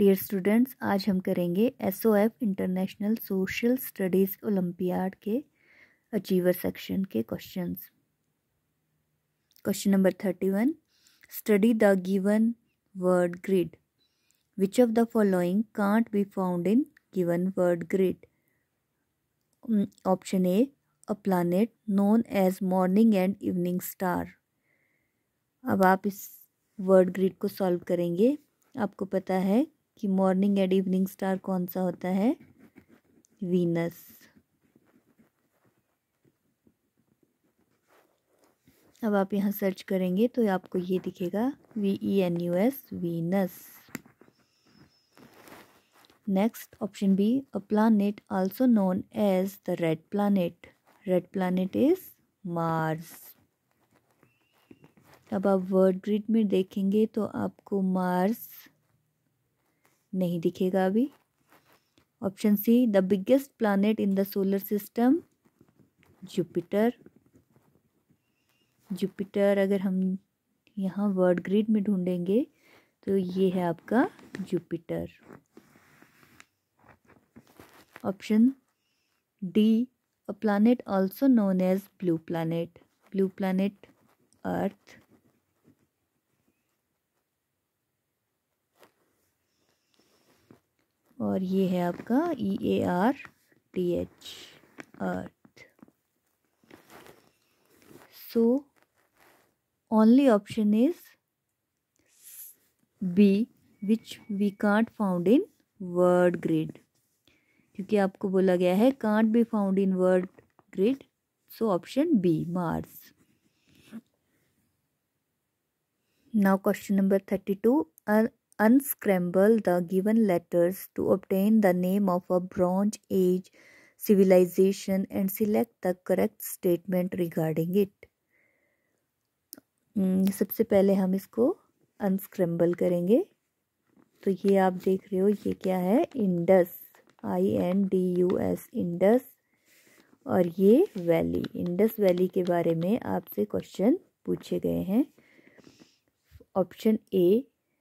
Dear students आज हम करेंगे S O F international social studies olympiad के अचीवर सेक्शन के questions question number thirty one study the given word grid which of the following can't be found in given word grid option A a planet known as morning and evening star अब आप इस word grid को solve करेंगे आपको पता है कि morning and evening star कौन सा होता है वीनस अब आप यहाँ सर्च करेंगे तो आपको ये दिखेगा V E N U S Venus next option B a planet also known as the red planet red planet is Mars अब आप वर्ड ग्रिड में देखेंगे तो आपको मार्स नहीं दिखेगा अभी option C the biggest planet in the solar system Jupiter Jupiter अगर हम यहाँ वर्ड ग्रिड में ढूंढेंगे तो ये है आपका Jupiter option D a planet also known as blue planet blue planet earth और ये है आपका E A R T H earth so only option is B which we can't found in word grid क्योंकि आपको बोला गया है can't be found in word grid so option B Mars now question number thirty two Unscramble the given letters to obtain the name of a Bronze Age civilization and select the correct statement regarding it. सबसे पहले हम इसको अनस्क्रम्बल करेंगे तो ये आप देख रहे हो ये क्या है Indus I N D U S Indus और ये वैली इंडस वैली के बारे में आपसे क्वेश्चन पूछे गए हैं option A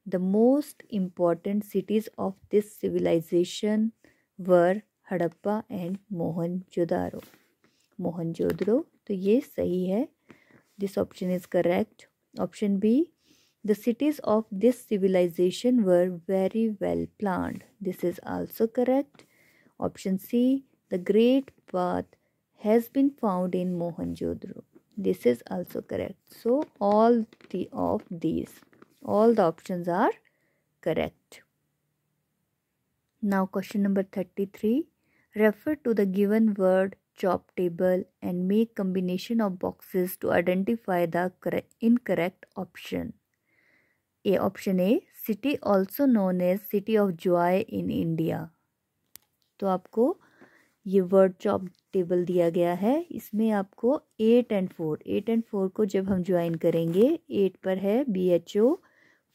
the most important cities of this civilization were Harappa and Mohenjo-daro. Mohenjo-daro, तो ये This option is correct. Option B, the cities of this civilization were very well planned. This is also correct. Option C, the great path has been found in Mohenjo-daro. This is also correct. So all three of these. All the options are correct. Now question number 33. Refer to the given word chop table and make combination of boxes to identify the correct, incorrect option. A option A city also known as city of joy in India. तो आपको ये word chop table दिया गया है इसमें आपको eight and four eight and four को जब हम ज्वाइन करेंगे एट पर है बी एच ओ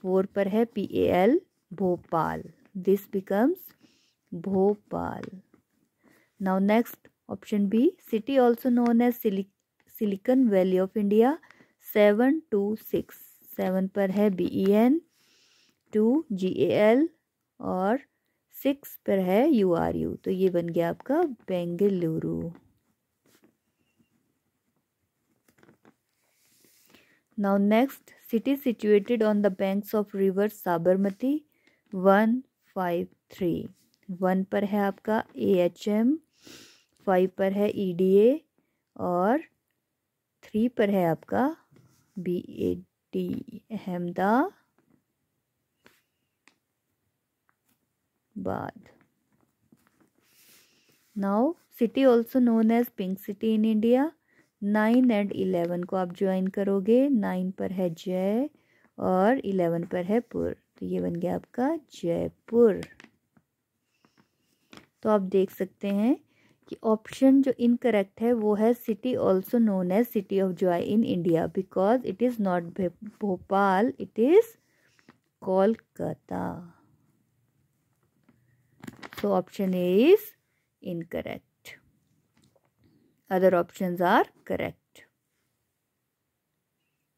फोर पर है P A L Bhopal this becomes Bhopal now next option B city also known as silicon valley of India seven two six seven पर है B E N two G A L और six पर है you are you तो ये बन गया आपका Bengaluru now next city situated on the banks of river Sabarmati one five three one पर है आपका ए एच एम फाइव पर है ई डी ए और थ्री पर है आपका B A D Ahmedabad now city also known as pink city in india nine and eleven को आप ज्वाइन करोगे नाइन पर है जय और इलेवन पर है पुर तो ये बन गया आपका जयपुर तो आप देख सकते हैं कि ऑप्शन जो इनकरेक्ट है वो है city also known as city of joy in India because it is not Bhopal it is Kolkata so option is is incorrect Other options are correct.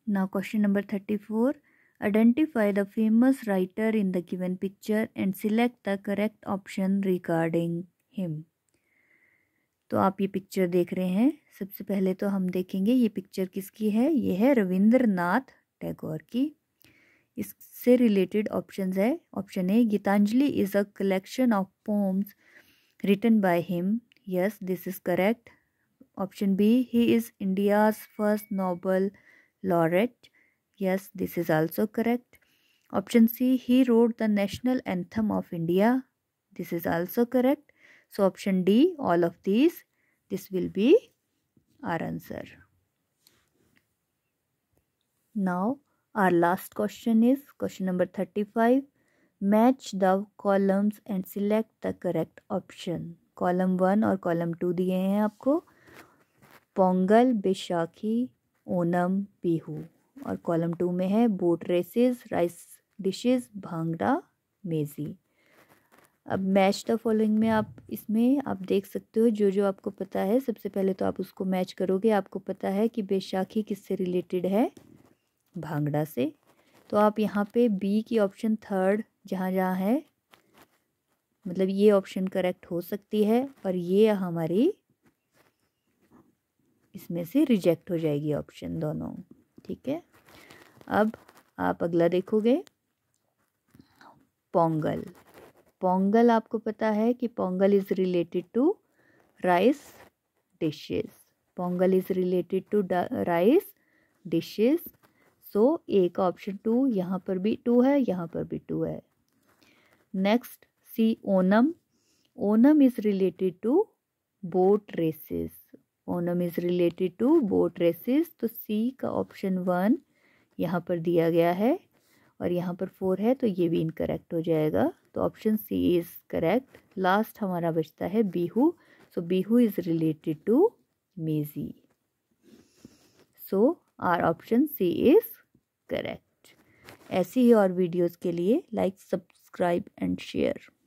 Now question number 34. Identify the famous writer in the given picture and select the correct option regarding him. तो आप ये picture देख रहे हैं सबसे पहले तो हम देखेंगे ये पिक्चर किसकी है ये है रविंद्रनाथ टैगोर की इससे रिलेटेड ऑप्शंस है option A Gitanjali is a collection of poems written by him yes this is correct Option B, he is India's first Nobel laureate. Yes, this is also correct. Option C, he wrote the national anthem of India. This is also correct. So option D, all of these, this will be our answer. Now, our last question is question number 35. Match the columns and select the correct option. Column one or column two. दिए हैं आपको पोंगल बैशाखी ओनम बिहू और column two में है boat races rice dishes bhangra maize अब match the following में आप इसमें आप देख सकते हो जो जो आपको पता है सबसे पहले तो आप उसको मैच करोगे आपको पता है कि बैशाखी किससे रिलेटेड है भांगड़ा से तो आप यहाँ पे बी की ऑप्शन थर्ड जहाँ जहाँ है मतलब ये ऑप्शन करेक्ट हो सकती है और ये हमारी इसमें से रिजेक्ट हो जाएगी ऑप्शन दोनों ठीक है अब आप अगला देखोगे पोंगल पोंगल आपको पता है कि Pongal is related to rice dishes Pongal is related to rice dishes so एक ऑप्शन टू यहाँ पर भी टू है यहाँ पर भी टू है next C Onam Onam is related to boat races Onam is related to boat races तो सी का ऑप्शन वन यहाँ पर दिया गया है और यहाँ पर फोर है तो ये भी इनकरेक्ट हो जाएगा तो option C is correct last हमारा बचता है Bihu so Bihu is related to maize so our option C is correct ऐसी ही और वीडियोज़ के लिए लाइक सब्सक्राइब एंड शेयर